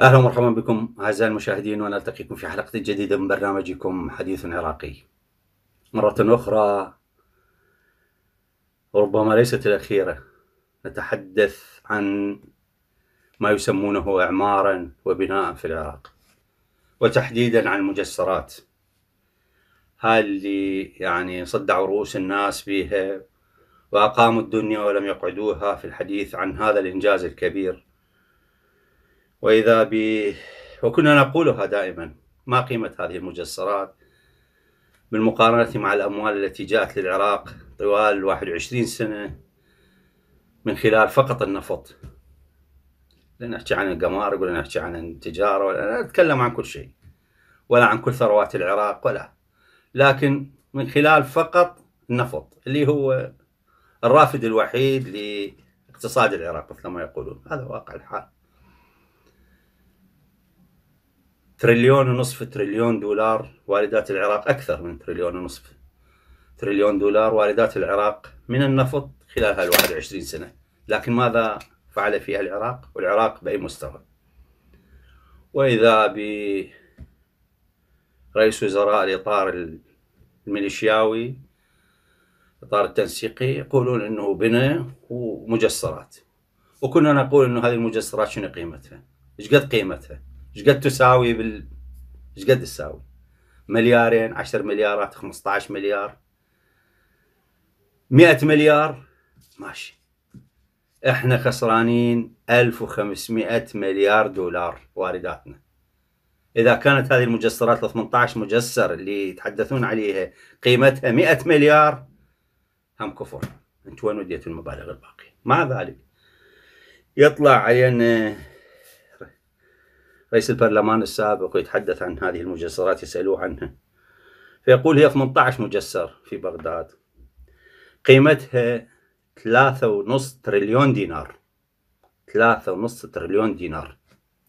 اهلا ومرحبا بكم اعزائي المشاهدين ونلتقيكم في حلقه جديده من برنامجكم حديث عراقي. مره اخرى ربما ليست الاخيره نتحدث عن ما يسمونه إعمارا وبناء في العراق وتحديدا عن المجسرات هاي اللي يعني صدعوا رؤوس الناس بها وأقاموا الدنيا ولم يقعدوها في الحديث عن هذا الإنجاز الكبير وإذا ب وكنا نقولها دائما ما قيمة هذه المجسرات بالمقارنة مع الأموال التي جاءت للعراق طوال 21 سنة من خلال فقط النفط لا نحكي عن القمارق ولا نحكي عن التجاره ولا نتكلم عن كل شيء ولا عن كل ثروات العراق ولا لكن من خلال فقط النفط اللي هو الرافد الوحيد لاقتصاد العراق مثل ما يقولون هذا واقع الحال تريليون ونصف تريليون دولار واردات العراق أكثر من تريليون ونصف تريليون دولار واردات العراق من النفط خلال هال 21 سنة لكن ماذا فعل فيها العراق والعراق بأي مستوى وإذا ب رئيس وزراء الإطار الميليشياوي الإطار التنسيقي يقولون أنه بنى ومجسرات وكنا نقول أنه هذه المجسرات شنو قيمتها؟ ايش قد قيمتها؟ ايش قد تساوي بال ايش قد تساوي؟ مليارين 10 مليارات 15 مليار 100 مليار ماشي احنا خسرانين 1500 مليار دولار وارداتنا اذا كانت هذه المجسرات ال 18 مجسر اللي يتحدثون عليها قيمتها 100 مليار هم كفر انت وين وديت المبالغ الباقيه مع ذلك يطلع علينا رئيس البرلمان السابق ويتحدث عن هذه المجسرات يسألوه عنها فيقول هي 18 مجسر في بغداد قيمتها ثلاثة ونص تريليون دينار ثلاثة ونص تريليون دينار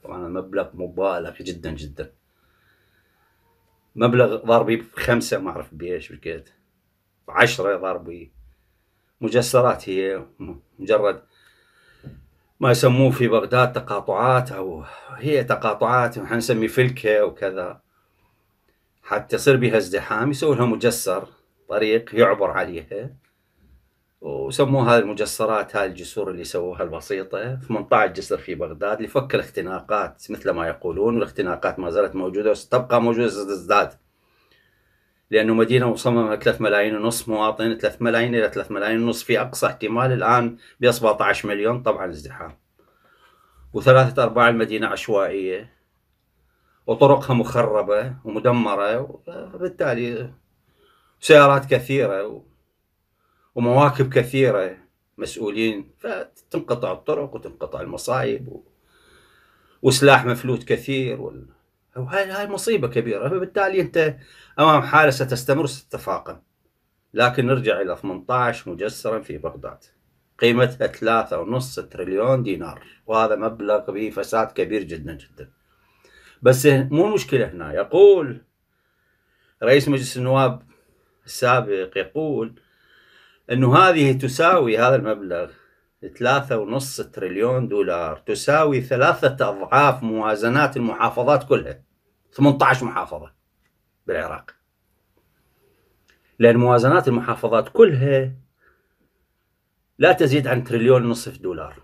طبعا المبلغ مبالغ جدا جدا مبلغ ضاربي بخمسة ما أعرف بإيش بكيت بعشرة ضاربي مجسرات هي مجرد ما يسموه في بغداد تقاطعات أو هي تقاطعات نحن نسمي فلكة وكذا حتى يصير بها ازدحام يسوي لها مجسر طريق يعبر عليها وسموها المجسرات هاي الجسور اللي سووها البسيطة 18 جسر في بغداد لفك الاختناقات مثل ما يقولون والاختناقات ما زالت موجودة وستبقى موجودة ستزداد لأنه مدينة مصممة 3 ملايين ونص مواطن 3 ملايين إلى 3 ملايين ونص في أقصى احتمال الآن ب 17 مليون طبعا ازدحام وثلاثة أرباع المدينة عشوائية وطرقها مخربة ومدمرة وبالتالي سيارات كثيرة ومواكب كثيرة مسؤولين فتنقطع الطرق وتنقطع المصايب و... وسلاح مفلوت كثير وال... وهاي هاي مصيبة كبيرة فبالتالي أنت أمام حالة ستستمر ستتفاقم لكن نرجع إلى 18 مجسرا في بغداد قيمتها ثلاثة ونص تريليون دينار وهذا مبلغ به فساد كبير جدا جدا بس مو المشكلة هنا يقول رئيس مجلس النواب السابق يقول انه هذه تساوي هذا المبلغ ثلاثة ونص تريليون دولار تساوي ثلاثة أضعاف موازنات المحافظات كلها 18 محافظة بالعراق لأن موازنات المحافظات كلها لا تزيد عن تريليون ونصف دولار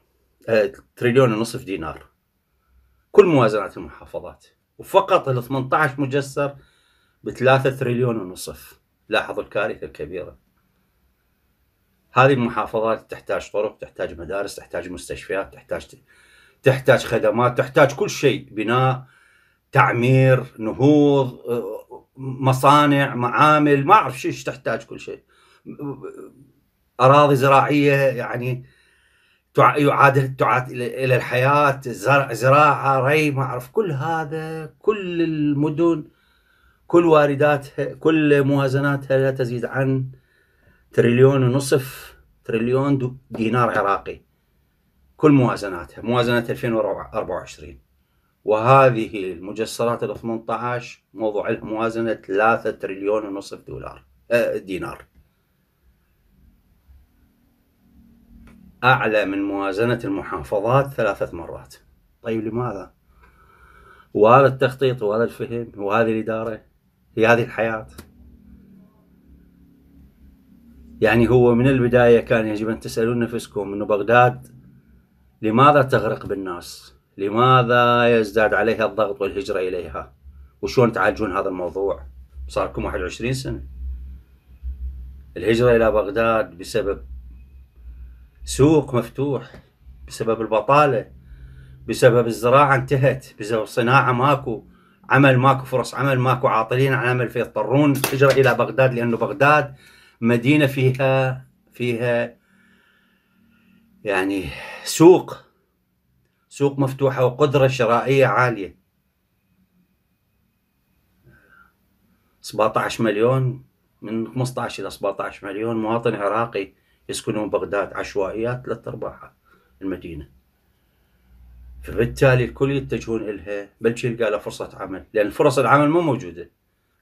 آه، تريليون ونصف دينار كل موازنات المحافظات وفقط ال 18 مجسر ب 3 تريليون ونصف لاحظوا الكارثة الكبيرة هذه المحافظات تحتاج طرق تحتاج مدارس تحتاج مستشفيات تحتاج تحتاج خدمات تحتاج كل شيء بناء تعمير نهوض مصانع معامل ما اعرف شيء تحتاج كل شيء اراضي زراعيه يعني يعاد تعاد الى الحياه زرع زراعه ري ما اعرف كل هذا كل المدن كل وارداتها كل موازناتها لا تزيد عن تريليون ونصف تريليون دينار عراقي كل موازناتها موازنة 2024 وهذه المجسرات ال 18 موضوع لها موازنة 3 تريليون ونصف دولار آه، دينار أعلى من موازنة المحافظات ثلاثة مرات طيب لماذا؟ وهذا التخطيط وهذا الفهم وهذه الإدارة هي هذه الحياة يعني هو من البداية كان يجب أن تسألون نفسكم أنه بغداد لماذا تغرق بالناس لماذا يزداد عليها الضغط والهجرة إليها وشون تعالجون هذا الموضوع صاركم 21 سنة الهجرة إلى بغداد بسبب سوق مفتوح بسبب البطالة بسبب الزراعة انتهت بسبب الصناعة ماكو عمل ماكو فرص عمل ماكو عاطلين عن عمل فيضطرون الهجرة إلى بغداد لأنه بغداد مدينه فيها فيها يعني سوق سوق مفتوحه وقدره شرائيه عاليه 17 مليون من 15 الى 17 مليون مواطن عراقي يسكنون بغداد عشوائيات ثلاث ارباعها المدينه فبالتالي الكل يتجهون الها بل تلقى فرصه عمل لان فرص العمل مو موجوده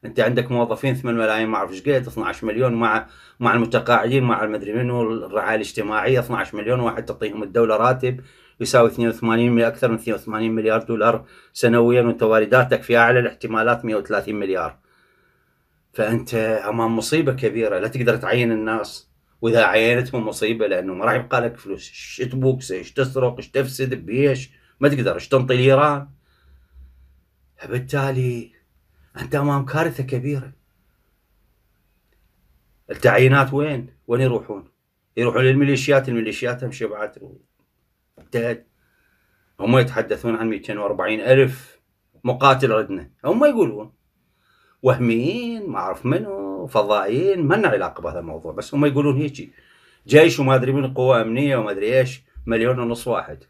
انت عندك موظفين 8 ملايين ما اعرف ايش قد 12 مليون مع مع المتقاعدين مع المدري منو الرعايه الاجتماعيه 12 مليون واحد تعطيهم الدوله راتب يساوي 82 اكثر من 82 مليار دولار سنويا وانت وارداتك في اعلى الاحتمالات 130 مليار فانت امام مصيبه كبيره لا تقدر تعين الناس واذا عينتهم مصيبه لانه ما راح يبقى لك فلوس ايش تبوكس ايش تسرق ايش تفسد بيش ما تقدر ايش تنطي لايران فبالتالي أنت أمام كارثة كبيرة التعيينات وين؟ وين يروحون؟ يروحون للميليشيات الميليشيات هم شبعت انتهت هم يتحدثون عن 240 ألف مقاتل عندنا هم يقولون وهميين ما أعرف منو فضائيين ما لنا علاقة بهذا الموضوع بس هم يقولون هيجي جيش وما أدري من قوة أمنية وما أدري إيش مليون ونص واحد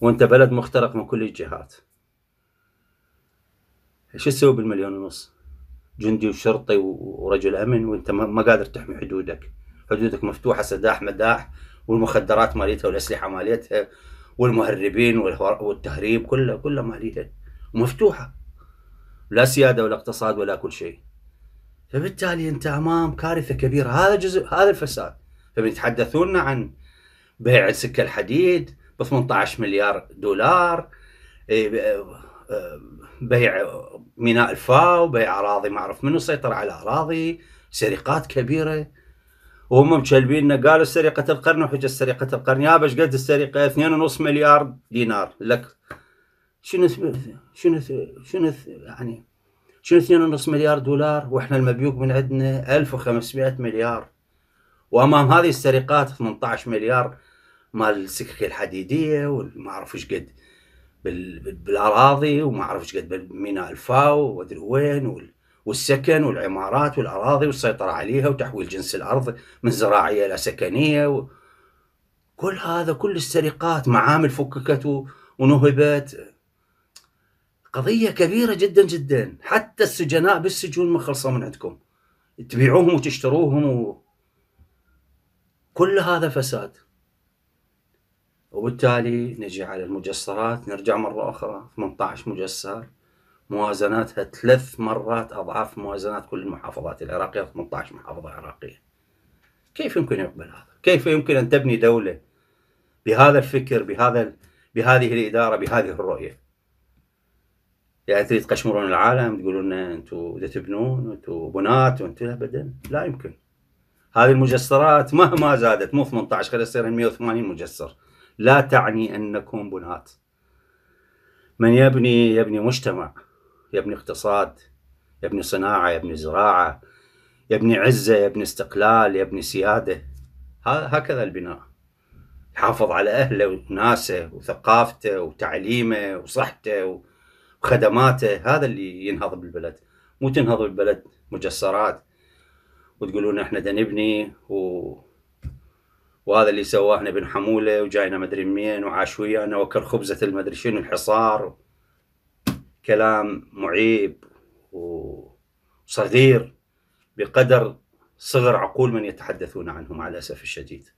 وانت بلد مخترق من كل الجهات شو تسوي بالمليون ونص؟ جندي وشرطي ورجل امن وانت ما قادر تحمي حدودك حدودك مفتوحه سداح مداح والمخدرات ماليتها والاسلحه ماليتها والمهربين والتهريب كله كله ماليتها مفتوحه لا سياده ولا اقتصاد ولا كل شيء فبالتالي انت امام كارثه كبيره هذا جزء هذا الفساد فبيتحدثون عن بيع سكه الحديد ب 18 مليار دولار إيه، بيع ميناء الفاو بيع اراضي ما اعرف منو سيطر على اراضي سرقات كبيره وهم مكلبيننا قالوا سرقه القرن وحجه سرقه القرن يا باش قد السرقه 2.5 مليار دينار لك شنو شنو شنو يعني شنو 2.5 مليار دولار واحنا المبيوق من عندنا 1500 مليار وامام هذه السرقات 18 مليار مال السكك الحديديه وما اعرف ايش قد بالاراضي وما اعرف ايش قد بميناء الفاو وادري وين والسكن والعمارات والاراضي والسيطره عليها وتحويل جنس الارض من زراعيه الى سكنيه كل هذا كل السرقات معامل فككت ونهبت قضيه كبيره جدا جدا حتى السجناء بالسجون ما خلصوا من عندكم تبيعوهم وتشتروهم و... كل هذا فساد وبالتالي نجي على المجسرات نرجع مرة أخرى 18 مجسر موازناتها ثلاث مرات أضعاف موازنات كل المحافظات العراقية 18 محافظة عراقية كيف يمكن يقبل هذا؟ كيف يمكن أن تبني دولة بهذا الفكر بهذا بهذه الإدارة بهذه الرؤية يعني تريد تقشمرون العالم تقولون انتم اذا تبنون وانتم بنات وانتم ابدا لا يمكن هذه المجسرات مهما زادت مو 18 خلي يصير 180 مجسر لا تعني أنكم بنات من يبني يبني مجتمع يبني اقتصاد يبني صناعة يبني زراعة يبني عزة يبني استقلال يبني سيادة هكذا البناء يحافظ على أهله وناسه وثقافته وتعليمه وصحته وخدماته هذا اللي ينهض بالبلد مو تنهض بالبلد مجسرات وتقولون احنا نبني و وهذا اللي سواه احنا بن حموله وجاينا مدري منين وعاش ويانا وكر خبزه المدري شنو الحصار كلام معيب وصغير بقدر صغر عقول من يتحدثون عنه مع الاسف الشديد.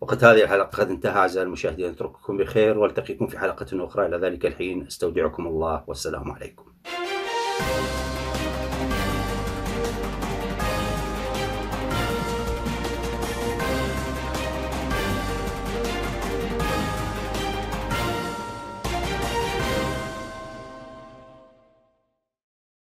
وقد هذه الحلقه قد انتهى اعزائي المشاهدين اترككم بخير والتقيكم في حلقه اخرى الى ذلك الحين استودعكم الله والسلام عليكم.